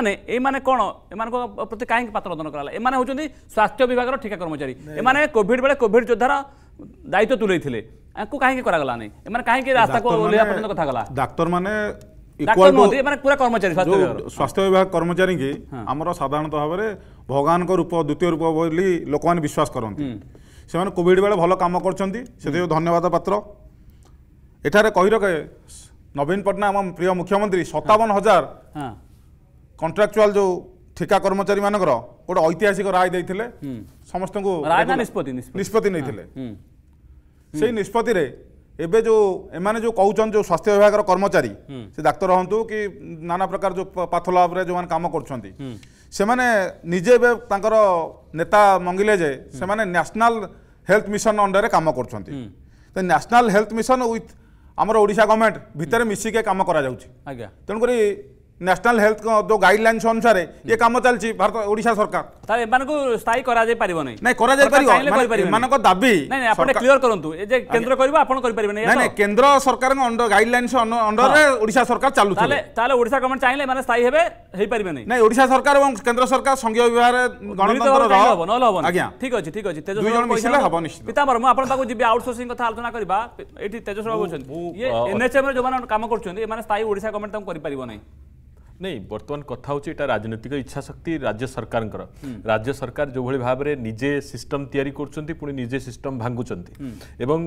ମାନେ ଏମାନେ କ'ଣ ଏମାନଙ୍କ ପ୍ରତି କାହିଁକି ପାତ୍ର ରଦନ କରାଗଲା ଏମାନେ ହେଉଛନ୍ତି ସ୍ୱାସ୍ଥ୍ୟ ବିଭାଗର ଠିକା କର୍ମଚାରୀ ଏମାନେ କୋଭିଡ ବେଳେ କୋଭିଡ ଯୋଦ୍ଧାର ଦାୟିତ୍ୱ ତୁଲେଇଥିଲେ ଆଙ୍କୁ କାହିଁକି କରାଗଲା ନାହିଁ ଏମାନେ କାହିଁକି ରାସ୍ତାକୁ ଓହ୍ଲେଇବା ପର୍ଯ୍ୟନ୍ତ କଥା ଗଲା ଡାକ୍ତରମାନେ ସ୍ୱାସ୍ଥ୍ୟ ବିଭାଗ କର୍ମଚାରୀଙ୍କୁ ଆମର ସାଧାରଣତଃ ଭାବରେ ଭଗବାନଙ୍କ ରୂପ ଦ୍ୱିତୀୟ ରୂପ ବୋଲି ଲୋକମାନେ ବିଶ୍ୱାସ କରନ୍ତି ସେମାନେ କୋଭିଡ ବେଳେ ଭଲ କାମ କରିଛନ୍ତି ସେଥିପାଇଁ ଧନ୍ୟବାଦ ପାତ୍ର ଏଠାରେ କହି ରଖେ ନବୀନ ପଟ୍ଟନାୟକ ଆମ ପ୍ରିୟ ମୁଖ୍ୟମନ୍ତ୍ରୀ ସତାବନ ହଜାର କଣ୍ଟ୍ରାକ୍ଚୁଆଲ ଯେଉଁ ଠିକା କର୍ମଚାରୀମାନଙ୍କର ଗୋଟେ ଐତିହାସିକ ରାୟ ଦେଇଥିଲେ ସମସ୍ତଙ୍କୁ ନିଷ୍ପତ୍ତି ନେଇଥିଲେ ସେଇ ନିଷ୍ପତ୍ତିରେ ଏବେ ଯେଉଁ ଏମାନେ ଯେଉଁ କହୁଛନ୍ତି ଯେଉଁ ସ୍ୱାସ୍ଥ୍ୟ ବିଭାଗର କର୍ମଚାରୀ ସେ ଡାକ୍ତର ହୁଅନ୍ତୁ କି ନାନା ପ୍ରକାର ଯେଉଁ ପାଥୋଲାବରେ ଯେଉଁମାନେ କାମ କରୁଛନ୍ତି ସେମାନେ ନିଜେ ଏବେ ତାଙ୍କର ନେତା ମଙ୍ଗିଲେ ଯେ ସେମାନେ ନ୍ୟାସନାଲ୍ ହେଲ୍ଥ ମିଶନ ଅଣ୍ଡରରେ କାମ କରୁଛନ୍ତି ତ ନ୍ୟାସନାଲ୍ ହେଲ୍ଥ ମିଶନ ୱିଥ୍ ଆମର ଓଡ଼ିଶା ଗଭର୍ଣ୍ଣମେଣ୍ଟ ଭିତରେ ମିଶିକି କାମ କରାଯାଉଛି ଆଜ୍ଞା ତେଣୁକରି ন্যাশনাল হেলথ যে গাইডলাইন্স অনুসারে ইয়ে কাম চালছি ভারত ওড়িশা সরকার তাহলে এমানকু স্থায়ী করা যাই পারিব নাই নাই করা যাই পারিব এমানক দাবি নাই নাই আপনি ক্লিয়ার করন্তু এই যে কেন্দ্র করিব আপন করি পারিবেন নাই নাই কেন্দ্র সরকারক অন্ডার গাইডলাইন্স অন্ডার রে ওড়িশা সরকার চালু তাহলে তাহলে ওড়িশা গভর্নমেন্ট চাইলে মানে স্থায়ী হবে হই পারিবে নাই নাই ওড়িশা সরকার এবং কেন্দ্র সরকার সংঘীয় বিভাগে গণতন্ত্র রহ হব নহলে হব আজ্ঞা ঠিক আছে ঠিক আছে তেজ দুজন মিশিলে হব নিশ্চিত পিতাম্বর মু আপন তাকু যিবি আউটসোর্সিং কথা আলোচনা করিবা এটি তেজস্বর বাবু অছন্তি এনএচএম রে যমান কাম করছন্তি এমানে স্থায়ী ওড়িশা গভর্নমেন্ট তাম করি পারিব নাই ନାଇଁ ବର୍ତ୍ତମାନ କଥା ହେଉଛି ଏଇଟା ରାଜନୈତିକ ଇଚ୍ଛାଶକ୍ତି ରାଜ୍ୟ ସରକାରଙ୍କର ରାଜ୍ୟ ସରକାର ଯେଉଁଭଳି ଭାବରେ ନିଜେ ସିଷ୍ଟମ୍ ତିଆରି କରୁଛନ୍ତି ପୁଣି ନିଜେ ସିଷ୍ଟମ୍ ଭାଙ୍ଗୁଛନ୍ତି ଏବଂ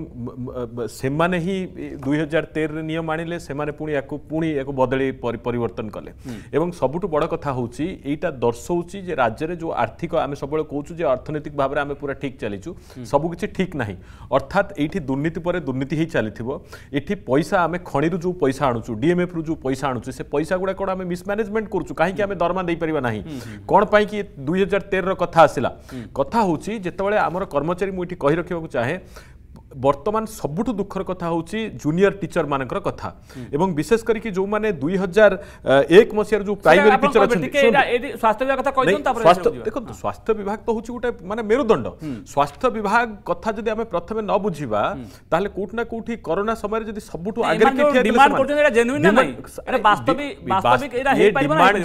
ସେମାନେ ହିଁ ଦୁଇ ହଜାର ତେରରେ ନିୟମ ଆଣିଲେ ସେମାନେ ପୁଣି ୟାକୁ ପୁଣି ୟାକୁ ବଦଳି ପରିବର୍ତ୍ତନ କଲେ ଏବଂ ସବୁଠୁ ବଡ଼ କଥା ହେଉଛି ଏଇଟା ଦର୍ଶାଉଛି ଯେ ରାଜ୍ୟରେ ଯେଉଁ ଆର୍ଥିକ ଆମେ ସବୁବେଳେ କହୁଛୁ ଯେ ଅର୍ଥନୈତିକ ଭାବରେ ଆମେ ପୁରା ଠିକ୍ ଚାଲିଛୁ ସବୁକିଛି ଠିକ୍ ନାହିଁ ଅର୍ଥାତ୍ ଏଇଠି ଦୁର୍ନୀତି ପରେ ଦୁର୍ନୀତି ହେଇ ଚାଲିଥିବ ଏଠି ପଇସା ଆମେ ଖଣିରୁ ଯେଉଁ ପଇସା ଆଣୁଛୁ ଡିଏମ୍ଏଫ୍ରୁ ଯେଉଁ ପଇସା ଆଣୁଛୁ ସେ ପଇସା ଗୁଡ଼ା କ'ଣ ଆମେ ମିସ୍ मिसमानेजमेंट कर दरमा दे पार पारना कौन पाई कि दुई हजार तेरह कथ आसला कथ हूँ जिते आम कर्मचारी मुझे कही रखा चाहे বর্তমান সবুঠু দুঃখর কথা হচ্ছে জুনিয়র টিচর মানকর কথা এবং বিশেষ করি যে মানে দুই হাজার এক মশিয়ার যে প্রাইমারি টিচর দেখুন স্বাস্থ্য বিভাগ তো হচ্ছে গোটে মানে মেরুদণ্ড স্বাস্থ্য বিভাগ কথা যদি আমি প্রথমে ন বুঝিবা তাহলে কোটি না কোটি করোনা সময় যদি সবুঠু আগে ডিমান্ড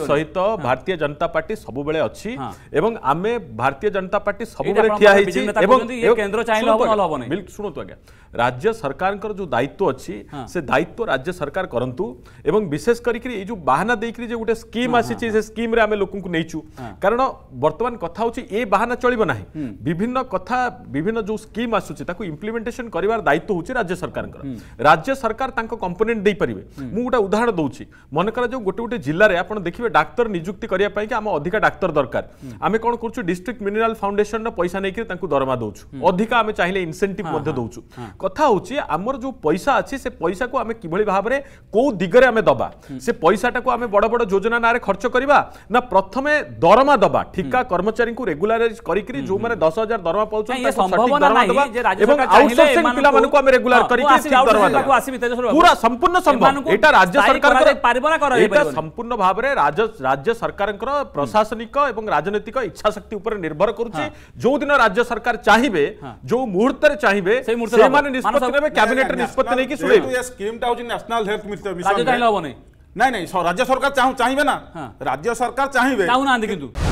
সহিত ভারতীয় জনতা পার্টি সবুবেলে অছি এবং আমি ভারতীয় জনতা পার্টি সবুবেলে ঠিয়া হয়েছি এবং কেন্দ্র চাইলে হব নহলে হব না শুনতো Portugal. राज्य सरकार जो दायित्व अच्छी हाँ। से दायित्व राज्य सरकार करूँ एवं विशेष करके ये जो बाहाना देकर जो गोटे स्कीम आसी से स्कीम आम लोक नहींचु कारण बर्तमान कथा हूँ ये बाहाना चलो ना विभिन्न कथा विभिन्न जो स्कीम आसूची इम्प्लीमेंटेसन कर दायित्व हूँ राज्य सरकार राज्य सरकार कंपोनेंट दे पारे मुझे गोटे उदाहरण मन मनकर जो गोटे गोटे जिले आप देखिए डाक्तर निजुक्ति करने आम अधिक डाक्तर दरकार आम कौन कर डिस्ट्रिक्ट मिनेराल फाउंडेसन पैसा नहीं दरमा दौचु अधिका आम चाहिए इनसेटिव दौचु कथा हूँ आमर जो पैसा अच्छी से पैसा को आम कि भाव में कौ दिगरे आम दबा हम्म। से पैसाटा को आम बड़ बड़ योजना ना खर्च करवा ना प्रथम दरमा दबा ठिका कर्मचारी को रेगुलाइज करी जो मैंने दस हजार दरमा पाच राज्य सरकार प्रशासनिक राजनैतिक इच्छा शक्ति निर्भर कर राज्य सरकार चाहिए जो मुहूर्त चाहिए राज्य सरकार चाहिए हाँ। सरकार चाहिए